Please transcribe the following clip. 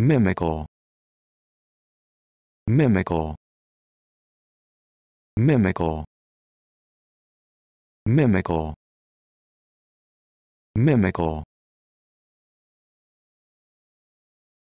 mimical mimical mimical mimical mimical